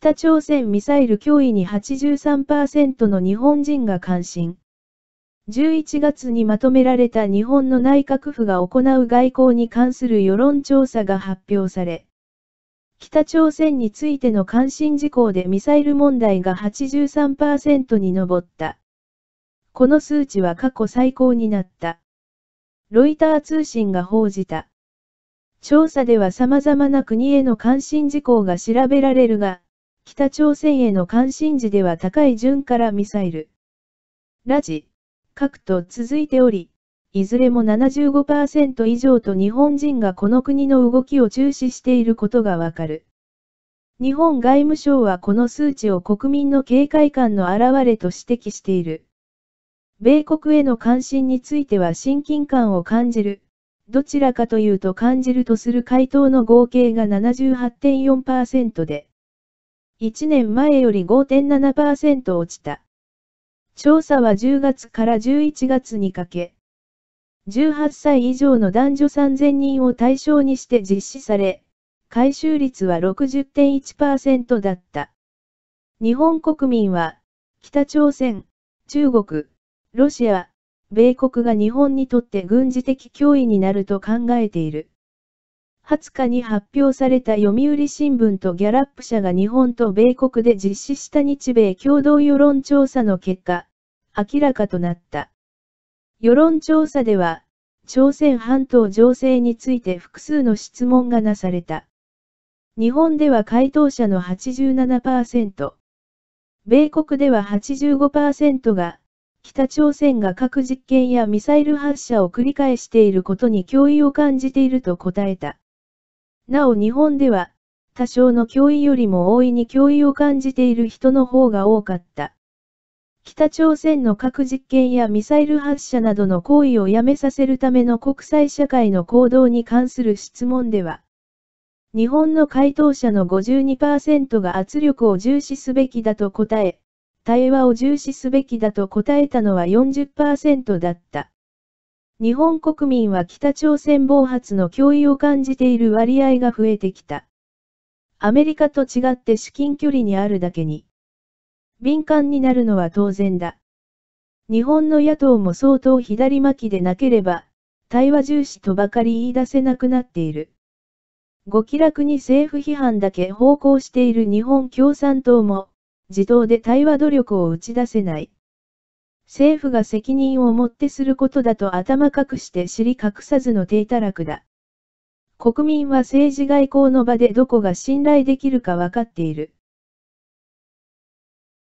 北朝鮮ミサイル脅威に83%の日本人が関心。11月にまとめられた日本の内閣府が行う外交に関する世論調査が発表され、北朝鮮についての関心事項でミサイル問題が83%に上った。この数値は過去最高になった。ロイター通信が報じた。調査では様々な国への関心事項が調べられるが、北朝鮮への関心事では高い順からミサイル、ラジ、核と続いており、いずれも75%以上と日本人がこの国の動きを注視していることがわかる。日本外務省はこの数値を国民の警戒感の表れと指摘している。米国への関心については親近感を感じる。どちらかというと感じるとする回答の合計が78.4%で、1年前より5.7%落ちた。調査は10月から11月にかけ、18歳以上の男女3000人を対象にして実施され、回収率は60.1%だった。日本国民は、北朝鮮、中国、ロシア、米国が日本にとって軍事的脅威になると考えている。20日に発表された読売新聞とギャラップ社が日本と米国で実施した日米共同世論調査の結果、明らかとなった。世論調査では、朝鮮半島情勢について複数の質問がなされた。日本では回答者の87%、米国では85%が、北朝鮮が核実験やミサイル発射を繰り返していることに脅威を感じていると答えた。なお日本では、多少の脅威よりも大いに脅威を感じている人の方が多かった。北朝鮮の核実験やミサイル発射などの行為をやめさせるための国際社会の行動に関する質問では、日本の回答者の52%が圧力を重視すべきだと答え、対話を重視すべきだと答えたのは40%だった。日本国民は北朝鮮暴発の脅威を感じている割合が増えてきた。アメリカと違って至近距離にあるだけに。敏感になるのは当然だ。日本の野党も相当左巻きでなければ、対話重視とばかり言い出せなくなっている。ご気楽に政府批判だけ方向している日本共産党も、自動で対話努力を打ち出せない。政府が責任を持ってすることだと頭隠して知り隠さずの低たらくだ。国民は政治外交の場でどこが信頼できるかわかっている。